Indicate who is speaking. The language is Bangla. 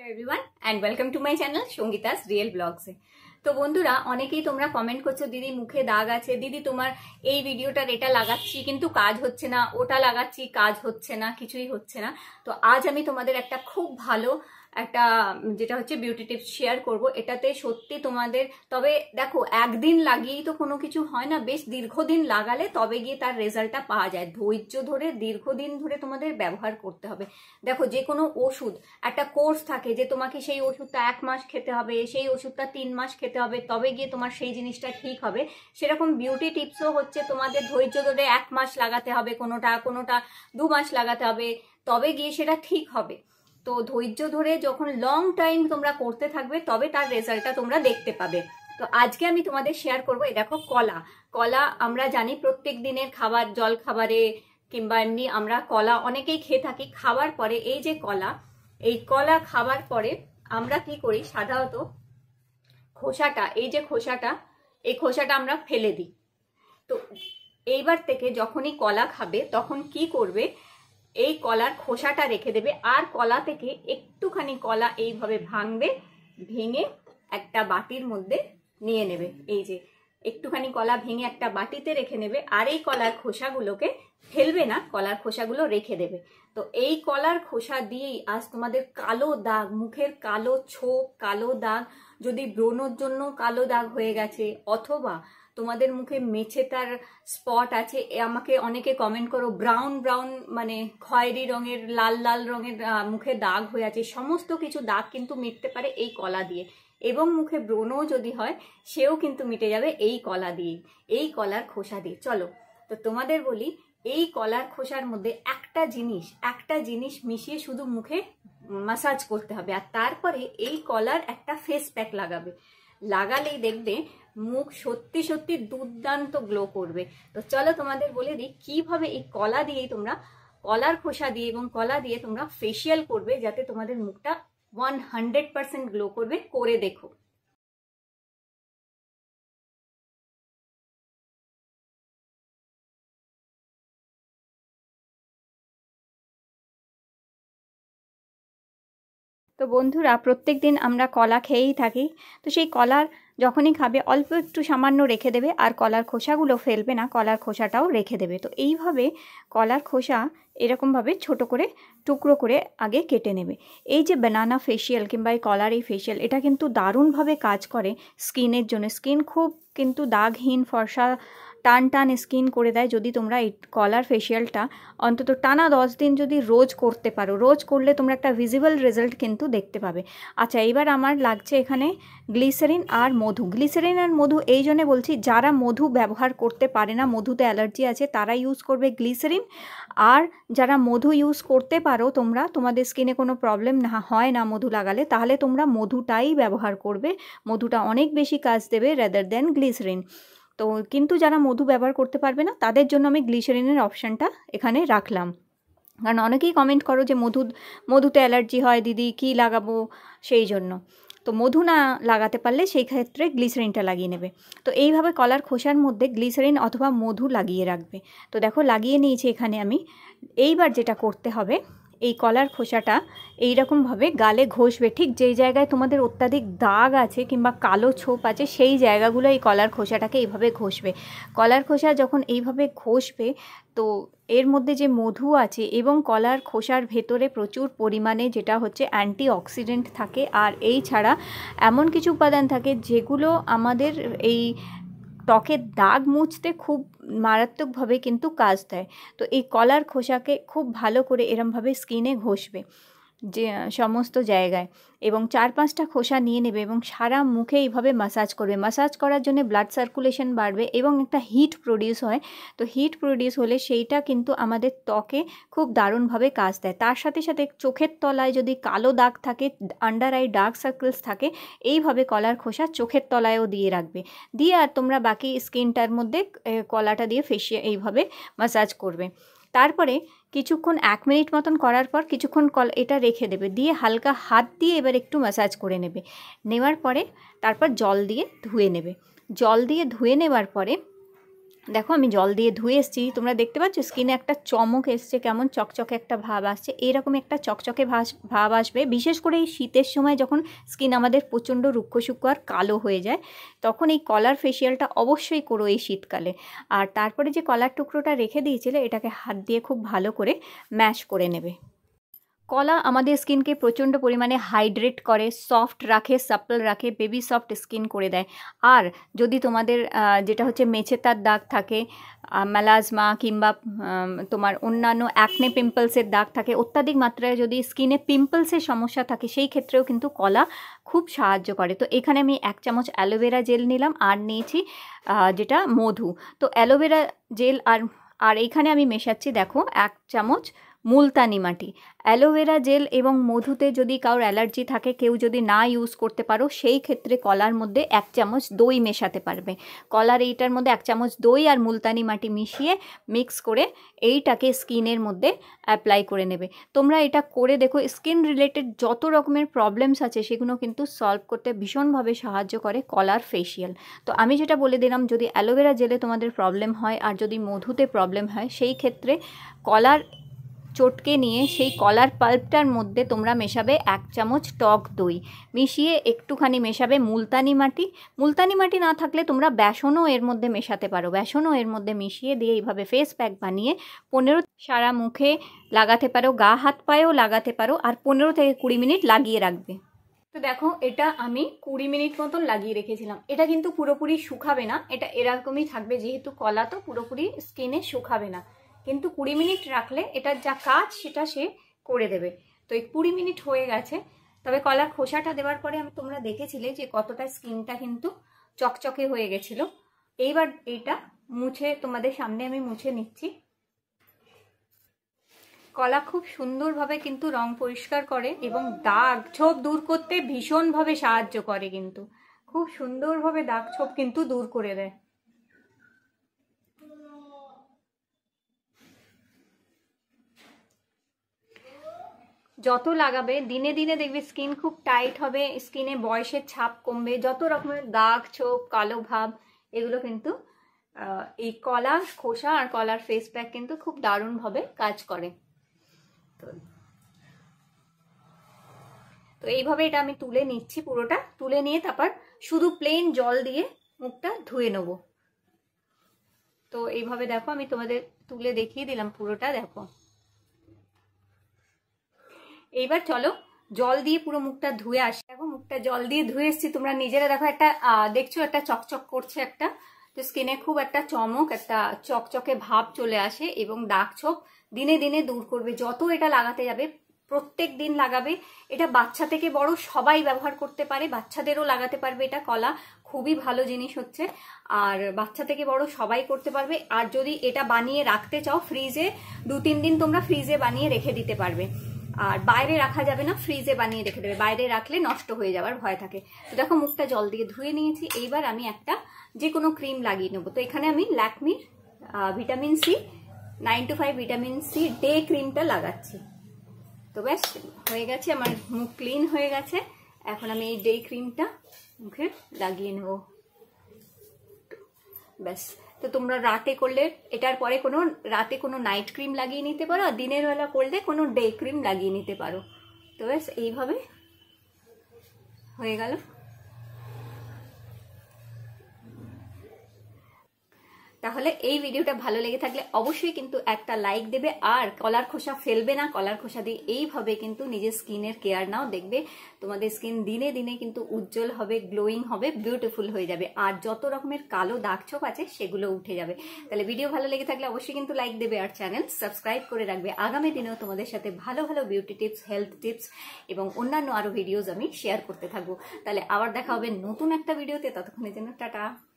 Speaker 1: hello everyone and welcome to my channel Sangeeta's real ব্লগসে তো বন্ধুরা অনেকেই তোমরা কমেন্ট করছো দিদি মুখে দাগ আছে দিদি তোমার এই ভিডিওটার এটা লাগাচ্ছি কিন্তু কাজ হচ্ছে না ওটা লাগাচ্ছি কাজ হচ্ছে না কিছুই হচ্ছে না তো আজ আমি তোমাদের একটা খুব ভালো একটা যেটা হচ্ছে বিউটি টিপস শেয়ার করব এটাতে সত্যি তোমাদের তবে দেখো একদিন লাগিয়েই তো কোনো কিছু হয় না বেশ দীর্ঘদিন লাগালে তবে গিয়ে তার রেজাল্টটা পাওয়া যায় ধৈর্য ধরে দীর্ঘদিন ধরে তোমাদের ব্যবহার করতে হবে দেখো যে কোনো ওষুধ একটা কোর্স থাকে যে তোমাকে সেই ওষুধটা এক মাস খেতে হবে সেই ওষুধটা তিন মাস খেতে হবে তবে গিয়ে তোমার সেই জিনিসটা ঠিক হবে সেরকম বিউটি টিপসও হচ্ছে তোমাদের ধৈর্য ধরে এক মাস লাগাতে হবে কোনোটা কোনোটা দু মাস লাগাতে হবে তবে গিয়ে সেটা ঠিক হবে তো ধৈর্য ধরে যখন লং টাইম তোমরা করতে থাকবে তবে তার রেজাল্টটা তোমরা দেখতে পাবে তো আজকে আমি তোমাদের শেয়ার করবো এই দেখো কলা কলা আমরা জানি প্রত্যেক দিনের খাবার জল খাবারে কিংবা এমনি আমরা কলা অনেকেই খেয়ে থাকি খাওয়ার পরে এই যে কলা এই কলা খাওয়ার পরে আমরা কি করি সাধারণত খোসাটা এই যে খোসাটা এই খোসাটা আমরা ফেলে দিই তো এইবার থেকে যখনই কলা খাবে তখন কি করবে এই কলার খোসাটা রেখে দেবে আর কলা থেকে একটুখানি কলা এইভাবে ভাঙবে ভেঙে একটা বাটির মধ্যে নিয়ে নেবে এই যে একটুখানি কলা ভেঙে একটা বাটিতে রেখে নেবে আর এই কলার খোসাগুলোকে ফেলবে না কলার খোসাগুলো রেখে দেবে তো এই কলার খোসা দিয়েই আজ তোমাদের কালো দাগ মুখের কালো ছোপ কালো দাগ যদি ব্রণর জন্য কালো দাগ হয়ে গেছে অথবা তোমাদের মুখে মেছে তার স্পট আছে আমাকে অনেকে কমেন্ট করো ব্রাউন ব্রাউন মানে খয়েরি রঙের লাল লাল রঙের মুখে দাগ হয়ে আছে সমস্ত কিছু দাগ কিন্তু মিটতে পারে এই কলা দিয়ে এবং মুখে ব্রণও যদি হয় সেও কিন্তু মিটে যাবে এই কলা দিয়ে এই কলার খোসা দিয়ে চলো তো তোমাদের বলি এই কলার খোসার মধ্যে একটা জিনিস একটা জিনিস মিশিয়ে শুধু মুখে মাসাজ করতে হবে আর তারপরে এই কলার একটা ফেস প্যাক লাগাবে লাগালেই দেখবে মুখ সত্যি সত্যি দুর্দান্ত গ্লো করবে তো চলো তোমাদের বলে দিই কিভাবে এই কলা দিয়ে তোমরা কলার খোসা দিয়ে এবং কলা দিয়ে তোমরা ফেসিয়াল করবে যাতে তোমাদের মুখটা ওয়ান হান্ড্রেড পার্সেন্ট গ্লো করবে করে দেখো তো বন্ধুরা প্রত্যেক দিন আমরা কলা খেয়েই থাকি তো সেই কলার যখনই খাবে অল্প একটু সামান্য রেখে দেবে আর কলার খোসাগুলো ফেলবে না কলার খোসাটাও রেখে দেবে তো এইভাবে কলার খোসা এরকমভাবে ছোট করে টুকরো করে আগে কেটে নেবে এই যে বানানা ফেশিয়াল কিংবা এই কলার এই ফেশিয়াল এটা কিন্তু দারুণভাবে কাজ করে স্কিনের জন্য স্কিন খুব কিন্তু দাগহীন ফর্সা টান টান স্কিন করে দেয় যদি তোমরা এই কলার ফেশিয়ালটা অন্তত টানা দশ দিন যদি রোজ করতে পারো রোজ করলে তোমরা একটা ভিজিবল রেজাল্ট কিন্তু দেখতে পাবে আচ্ছা এবার আমার লাগছে এখানে গ্লিসারিন আর মধু গ্লিসারিন আর মধু এই জন্যে বলছি যারা মধু ব্যবহার করতে পারে না মধুতে অ্যালার্জি আছে তারা ইউজ করবে গ্লিসারিন আর যারা মধু ইউজ করতে পারো তোমরা তোমাদের স্কিনে কোনো প্রবলেম না হয় না মধু লাগালে তাহলে তোমরা মধুটাই ব্যবহার করবে মধুটা অনেক বেশি কাজ দেবে রেদার দেন গ্লিসারিন তো কিন্তু যারা মধু ব্যবহার করতে পারবে না তাদের জন্য আমি গ্লিসারিনের অপশানটা এখানে রাখলাম কারণ অনেকেই কমেন্ট করো যে মধু মধুতে অ্যালার্জি হয় দিদি কি লাগাবো সেই জন্য তো মধু না লাগাতে পারলে সেই ক্ষেত্রে গ্লিসারিনটা লাগিয়ে নেবে তো এইভাবে কলার খোসার মধ্যে গ্লিসারিন অথবা মধু লাগিয়ে রাখবে তো দেখো লাগিয়ে নিয়েছি এখানে আমি এইবার যেটা করতে হবে এই কলার খোসাটা এইরকমভাবে গালে ঘষবে ঠিক যেই জায়গায় তোমাদের অত্যাধিক দাগ আছে কিংবা কালো ছোপ আছে সেই জায়গাগুলো এই কলার খোসাটাকে এইভাবে ঘষবে কলার খোসা যখন এইভাবে ঘষবে তো এর মধ্যে যে মধু আছে এবং কলার খোসার ভেতরে প্রচুর পরিমাণে যেটা হচ্ছে অ্যান্টি অক্সিডেন্ট থাকে আর এই ছাড়া এমন কিছু উপাদান থাকে যেগুলো আমাদের এই ত্বকের দাগ মুছতে খুব মারাত্মকভাবে কিন্তু কাজ দেয় তো এই কলার খোসাকে খুব ভালো করে এরমভাবে স্কিনে ঘষবে যে সমস্ত জায়গায় এবং চার পাঁচটা খোসা নিয়ে নেবে এবং সারা মুখে এইভাবে মাসাজ করবে মাসাজ করার জন্য ব্লাড সার্কুলেশন বাড়বে এবং একটা হিট প্রডিউস হয় তো হিট প্রডিউস হলে সেইটা কিন্তু আমাদের ত্বকে খুব দারুণভাবে কাজ দেয় তার সাথে সাথে চোখের তলায় যদি কালো দাগ থাকে আন্ডার আই ডার্ক সার্কেলস থাকে এইভাবে কলার খোসা চোখের তলায়ও দিয়ে রাখবে দিয়ে আর তোমরা বাকি স্কিনটার মধ্যে কলাটা দিয়ে ফেসিয়ে এইভাবে মাসাজ করবে তারপরে কিছুক্ষণ এক মিনিট মতন করার পর কিছুক্ষণ কল এটা রেখে দেবে দিয়ে হালকা হাত দিয়ে এবার একটু ম্যাসাজ করে নেবে নেওয়ার পরে তারপর জল দিয়ে ধুয়ে নেবে জল দিয়ে ধুয়ে নেওয়ার পরে দেখো আমি জল দিয়ে ধুয়ে এসেছি তোমরা দেখতে পাচ্ছ স্কিনে একটা চমক এসছে কেমন চকচকে একটা ভাব আসছে এরকম একটা চকচকে ভাব আসবে বিশেষ করে এই শীতের সময় যখন স্কিন আমাদের প্রচণ্ড রুক্ষসূক্ষ আর কালো হয়ে যায় তখন এই কলার ফেসিয়ালটা অবশ্যই করো এই শীতকালে আর তারপরে যে কলার টুকরোটা রেখে দিয়েছিলে এটাকে হাত দিয়ে খুব ভালো করে ম্যাশ করে নেবে কলা আমাদের স্কিনকে প্রচণ্ড পরিমাণে হাইড্রেট করে সফট রাখে সাপল রাখে বেবি সফট স্কিন করে দেয় আর যদি তোমাদের যেটা হচ্ছে মেছেতার দাগ থাকে ম্যালাজমা কিংবা তোমার অন্যান্য অ্যাকনে পিম্পলসের দাগ থাকে অত্যাধিক মাত্রায় যদি স্কিনে পিম্পলসের সমস্যা থাকে সেই ক্ষেত্রেও কিন্তু কলা খুব সাহায্য করে তো এখানে আমি এক চামচ অ্যালোভেরা জেল নিলাম আর নিয়েছি যেটা মধু তো অ্যালোভেরা জেল আর আর এইখানে আমি মেশাচ্ছি দেখো এক চামচ মুলতানি মাটি অ্যালোভেরা জেল এবং মধুতে যদি কারোর অ্যালার্জি থাকে কেউ যদি না ইউজ করতে পারো সেই ক্ষেত্রে কলার মধ্যে এক চামচ দই মেশাতে পারবে কলার এইটার মধ্যে এক চামচ দই আর মুলতানি মাটি মিশিয়ে মিক্স করে এইটাকে স্কিনের মধ্যে অ্যাপ্লাই করে নেবে তোমরা এটা করে দেখো স্কিন রিলেটেড যত রকমের প্রবলেমস আছে সেগুলো কিন্তু সলভ করতে ভীষণভাবে সাহায্য করে কলার ফেসিয়াল তো আমি যেটা বলে দিলাম যদি অ্যালোভেরা জেলে তোমাদের প্রবলেম হয় আর যদি মধুতে প্রবলেম হয় সেই ক্ষেত্রে কলার চটকে নিয়ে সেই কলার পাল্পটার মধ্যে তোমরা মেশাবে এক চামচ টক দই মিশিয়ে একটুখানি মেশাবে মুলতানি মাটি মুলতানি মাটি না থাকলে তোমরা বেসনও এর মধ্যে মেশাতে পারো বেসনও এর মধ্যে মিশিয়ে দিয়ে এইভাবে ফেস প্যাক বানিয়ে পনেরো সারা মুখে লাগাতে পারো গা হাত পায়েও লাগাতে পারো আর পনেরো থেকে কুড়ি মিনিট লাগিয়ে রাখবে তো দেখো এটা আমি কুড়ি মিনিট মতন লাগিয়ে রেখেছিলাম এটা কিন্তু পুরোপুরি শুকাবে না এটা এরকমই থাকবে যেহেতু কলা তো পুরোপুরি স্কিনে শুকাবে না কিন্তু কুড়ি মিনিট রাখলে এটার যা কাজ সেটা সে করে দেবে তো এই কুড়ি মিনিট হয়ে গেছে তবে কলার খোসাটা দেওয়ার পরে আমি তোমরা দেখেছিলে যে কতটা স্কিনটা কিন্তু চকচকে হয়ে গেছিলো এইবার এটা মুছে তোমাদের সামনে আমি মুছে নিচ্ছি কলা খুব সুন্দরভাবে কিন্তু রং পরিষ্কার করে এবং দাগ ছোপ দূর করতে ভীষণভাবে সাহায্য করে কিন্তু খুব সুন্দরভাবে দাগ ছোপ কিন্তু দূর করে দেয় যত লাগাবে দিনে দিনে দেখবে স্কিন খুব টাইট হবে স্কিনে বয়সের ছাপ কমবে যত রকমের দাগ ছোপ কালো ভাব এগুলো কিন্তু এই কলা খোসা আর কলার ফেস প্যাক কিন্তু খুব দারুণভাবে কাজ করে তো তো এইভাবে এটা আমি তুলে নিচ্ছি পুরোটা তুলে নিয়ে তারপর শুধু প্লেন জল দিয়ে মুখটা ধুয়ে নেব তো এইভাবে দেখো আমি তোমাদের তুলে দেখিয়ে দিলাম পুরোটা দেখো এইবার চলো জল দিয়ে পুরো মুখটা ধুয়ে আসি দেখো মুখটা জল দিয়ে ধুয়ে এসছি তোমরা নিজেরা দেখো একটা দেখছো একটা চকচক করছে একটা তো স্কিনে খুব একটা চমক একটা চকচকে ভাব চলে আসে এবং দাগ ছোপ দিনে দিনে দূর করবে যত এটা লাগাতে যাবে প্রত্যেক দিন লাগাবে এটা বাচ্চা থেকে বড় সবাই ব্যবহার করতে পারে বাচ্চাদেরও লাগাতে পারবে এটা কলা খুবই ভালো জিনিস হচ্ছে আর বাচ্চা থেকে বড় সবাই করতে পারবে আর যদি এটা বানিয়ে রাখতে চাও ফ্রিজে দু তিন দিন তোমরা ফ্রিজে বানিয়ে রেখে দিতে পারবে আর বাইরে রাখা যাবে না ফ্রিজে বানিয়ে রেখে দেবে বাইরে রাখলে নষ্ট হয়ে যাওয়ার ভয় থাকে তো দেখো মুখটা জল দিয়ে ধুয়ে নিয়েছি এইবার আমি একটা যে কোনো ক্রিম লাগিয়ে নেবো তো এখানে আমি ল্যাকমির vitamin C nine to five vitamin C day ক্রিমটা লাগাচ্ছি তো ব্যাস হয়ে গেছে আমার মুখ ক্লিন হয়ে গেছে এখন আমি এই ডে ক্রিমটা মুখে লাগিয়ে নেব ব্যাস তো তোমরা রাতে করলে এটার পরে কোনো রাতে কোনো নাইট ক্রিম লাগিয়ে নিতে পারো আর দিনের বেলা করলে কোনো ডে ক্রিম লাগিয়ে নিতে পারো তো ব্যাস এইভাবে হয়ে গেল তাহলে এই ভিডিওটা ভালো লেগে থাকলে অবশ্যই কিন্তু একটা লাইক দেবে আর কলার খোসা ফেলবে না কলার খোসা দিয়ে এইভাবে কিন্তু নিজের স্কিনের কেয়ার নাও দেখবে তোমাদের স্কিন দিনে দিনে কিন্তু উজ্জ্বল হবে গ্লোয়িং হবে বিউটিফুল হয়ে যাবে আর যত রকমের কালো দাগ ছোপ আছে সেগুলো উঠে যাবে তাহলে ভিডিও ভালো লেগে থাকলে অবশ্যই কিন্তু লাইক দেবে আর চ্যানেল সাবস্ক্রাইব করে রাখবে আগামী দিনেও তোমাদের সাথে ভালো ভালো বিউটি টিপস হেলথ টিপস এবং অন্যান্য আরও ভিডিওজ আমি শেয়ার করতে থাকবো তাহলে আবার দেখা হবে নতুন একটা ভিডিওতে ততক্ষণের জন্য টাটা